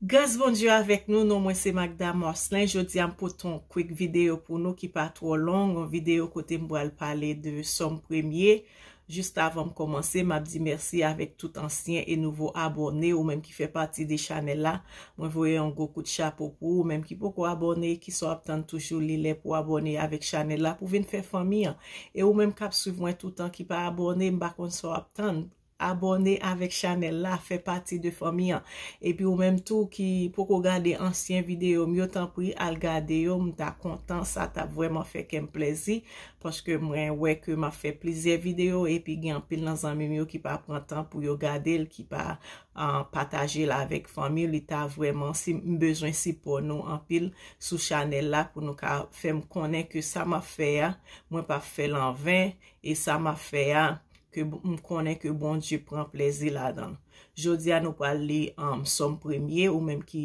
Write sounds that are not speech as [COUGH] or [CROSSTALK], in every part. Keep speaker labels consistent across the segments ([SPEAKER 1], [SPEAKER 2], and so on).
[SPEAKER 1] Gans bonjou avèk nou, nou mwen se Magda Morselen, jodi am poton kwek videyo pou nou ki pa tro long, videyo kote mbo al pale de som premye. Just avon m komanse, m ap di mersi avèk tout ansyen e nouvo abone ou menm ki fe pati de chanel la. Mwen vwe yon gokout cha popou, menm ki poko abone, ki so aptan toujou lile pou abone avèk chanel la pou ven fè fami an. E ou menm kap suvwen toutan ki pa abone m bakon so aptan. abonè avèk chanèl la, fè pati de fami an. Epi ou mèm tou ki pou kou gade ansyen videyo, myotan pou yi al gade yo, mta kontan, sa ta vwèman fè kem plezi, poske mwen wè ke mwa fè plezi videyo, epi gen apil nan zanmi myo ki pa prantan pou yo gade, ki pa pataje la avèk fami, li ta vwèman si mbejwen si pou nou apil, sou chanèl la pou nou ka fèm konè ke sa mwa fè ya, mwen pa fè lan vè, e sa mwa fè ya, ke bon, m konen ke bon die pren plezi la dan. Jodi an nou pal li an m um, som premye ou menm ki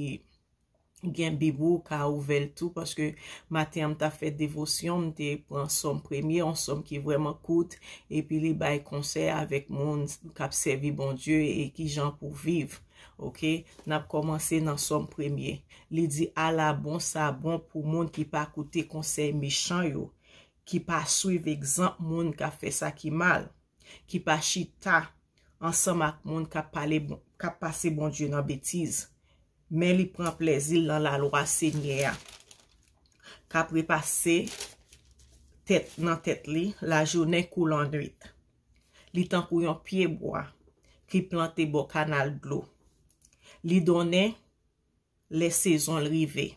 [SPEAKER 1] gen bibou ka ouvel tou paske maten an ta fet devosyon m te pren som premye an som ki vreman koute epi li bay konsey avek moun kap sevi bon die e ki jan pou viv. Ok, nap komanse nan som premye. Li di ala ah bon sa bon pou moun ki pa koute konsey mechanyo ki pa suy vek zan moun ka fe sa ki mal. Ki pa chita ansan mak moun bon, kap pase bon djou nan betiz. Men li pran plezil nan la lwa se nye a. Kap repase nan tet li la jounen kou lan nwit. Li tankou yon pieboa ki plante bo kanal blou. Li donen le sezon lrive.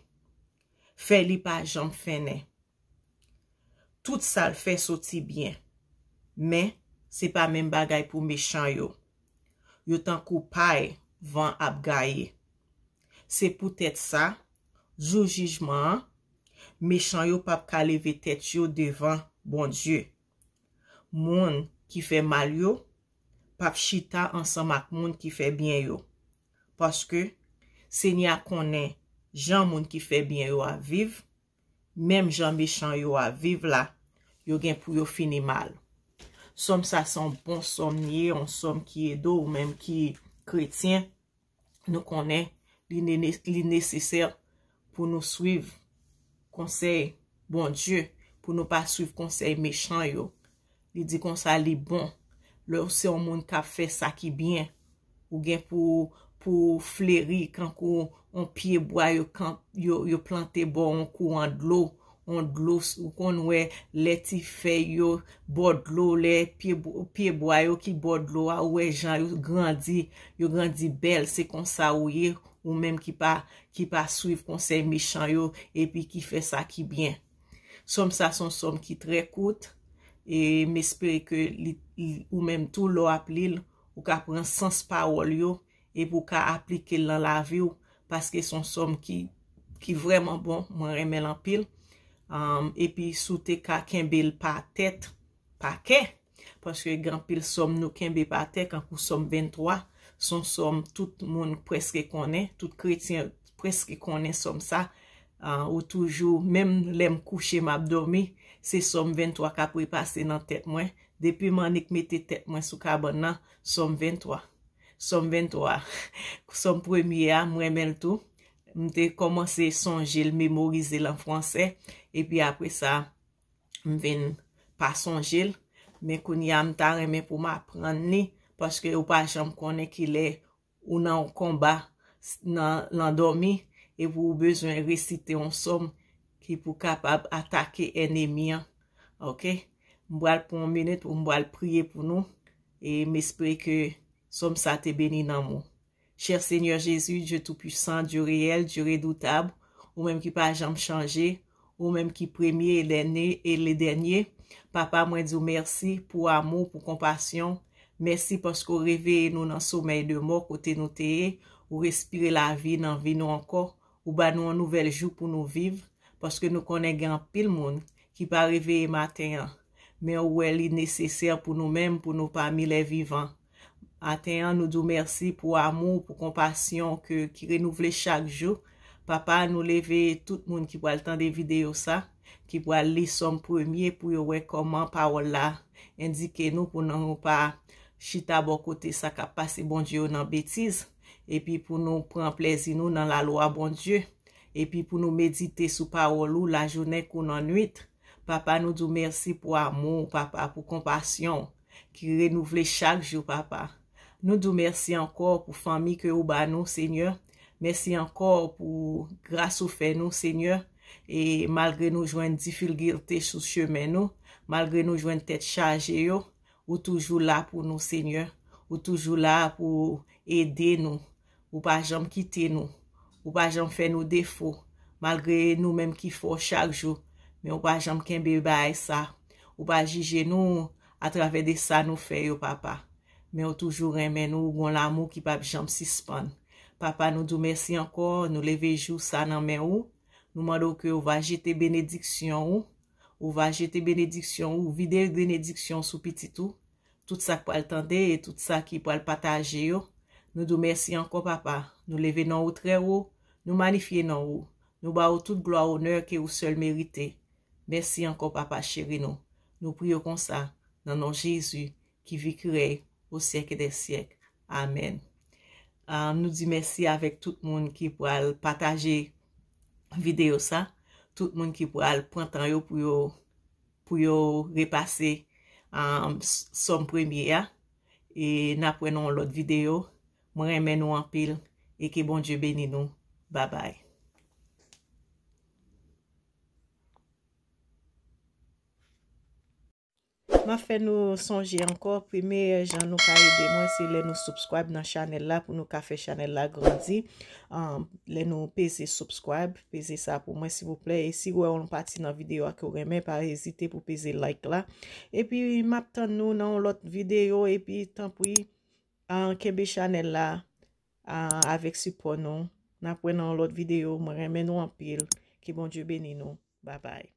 [SPEAKER 1] Fe li pa jom fene. Tout sal fe soti bien. Men... se pa men bagay pou mechanyo. Yo tan koupay van ap gaye. Se pou tèt sa, zo jijman, mechanyo pap kaleve tèt yo devan bon djye. Moun ki fè mal yo, pap chita ansan mak moun ki fè bien yo. Paske, se ni akonè jan moun ki fè bien yo aviv, menm jan mechanyo aviv la, yo gen pou yo fini mal. Somme sa san bon somnye, an somme ki edo ou menm ki kretyen, nou konen li neseser pou nou suiv konsey bon Diyo, pou nou pa suiv konsey mechan yo. Li di kon sa li bon, lò se an moun ka fe sakibyen ou gen pou fleri kan kon an piye bo a yo plante bo an kou an dlo yo. On glos ou kon wè lè ti fè yo, bod lò lè, piye bwa yo ki bod lò a, wè jan yo grandi, yo grandi bel se konsa ou yè, ou mèm ki pa, ki pa swif konsè mi chan yo, epi ki fè sa ki byen. Som sa son som ki tre kout, e mespè ke ou mèm tou lo ap li, ou ka pren sans pa wol yo, epi ou ka aplike lè la vi yo, paske son som ki, ki vreman bon, mwen remè l'ampil. Um, e pi sou te ka kembil pa tet, pa ke, paske granpil som nou kembil pa tet, kan pou som 23, son som tout moun preske konen, tout kretien preske konen som sa, uh, ou toujou, menm lem kouche map dormi, se som 23 ka pou y e passe nan tet mwen, depi manik mette tet mwen sou kabon nan, som 23, som 23, [LAUGHS] som premye a, mwen menl tou. M te komanse sonjil, memorize la franse, e pi apre sa m ven pa sonjil. Me koni am tan reme pou ma apren ni, paske ou pa jom konen ki le ou nan konba nan dormi, e pou ou bezwen resite onsom ki pou kapab atake enemi an, ok? M boal pou m menit, m boal priye pou nou, e m espri ke som sa te beni nan mou. Cher Seigneur Jezu, Dieu tout puissant, Dieu réel, Dieu redoutable, ou mèm ki pa jam chanje, ou mèm ki premye et lè denye, Papa mwen di ou mersi pou amou, pou kompasyon, mèsi poske ou revèye nou nan somèy de mò kote nou teye, ou respire la vi nan vi nou anko, ou ba nou an nouvel jou pou nou vive, poske nou konè gyan pil moun ki pa revèye matenyan, mè ou wè li nesesèr pou nou mèm pou nou pa mi lè vivan. Atenyan nou do mersi pou amou, pou kompasyon ki renouvle chak jou. Papa nou leve tout moun ki po al tan de videyo sa, ki po al li som premye pou yo wekoman pa ou la, indike nou pou nan nou pa chita bo kote sa ka pase bon diyo nan betiz, epi pou nou pren plezi nou nan la loa bon diyo, epi pou nou medite sou pa ou lou la jounen kon nan nuit. Papa nou do mersi pou amou, papa, pou kompasyon ki renouvle chak jou, papa. Nou do mersi ankor pou fami ke ou ba nou, seigneur. Mersi ankor pou gras ou fe nou, seigneur. E malgre nou jwen difil gilte sou semen nou. Malgre nou jwen tet chaje yo. Ou toujou la pou nou, seigneur. Ou toujou la pou ede nou. Ou pa jom kite nou. Ou pa jom fe nou defo. Malgre nou menm ki fo chak jo. Men ou pa jom ken beba ay sa. Ou pa jije nou atrave de sa nou fe yo, papa. men ou toujou remen ou goun l'amou ki pap jamp si span. Papa nou dou mersi anko, nou leve jou sa nan men ou, nou mandou ke ou va jete benediksyon ou, ou va jete benediksyon ou, vide benediksyon sou pitit ou, tout sa kwa l'tande et tout sa ki pwa l'pata aje yo. Nou dou mersi anko papa, nou leve nan ou tre ou, nou manifiye nan ou, nou ba ou tout gloa ou ner ke ou sol merite. Mersi anko papa cheri nou, nou priyo konsa nan nou Jezu ki vi kreye. ou seke de seke. Amen. Euh, nou di mersi avèk tout moun ki pou al pataje video sa. Tout moun ki pou al prantan yo pou yo repase euh, som premye ya. E napwenon lout video. Mwen remen ou an pil. E ki bon Dje benin nou. Babay. Ma fè nou sonji anko. Primer jan nou ka yede mwen se lè nou subscribe nan chanel la pou nou ka fè chanel la grandi. Lè nou pese subscribe. Pese sa pou mwen si pou ple. E si wè ou nou pati nan videyo akou remè, pa rezite pou pese like la. E pi map tan nou nan lot videyo. E pi tan pou kebe chanel la avèk si poun nou. Nan pou nan lot videyo mwen remè nou an pil. Ki bon djè benin nou. Ba bay.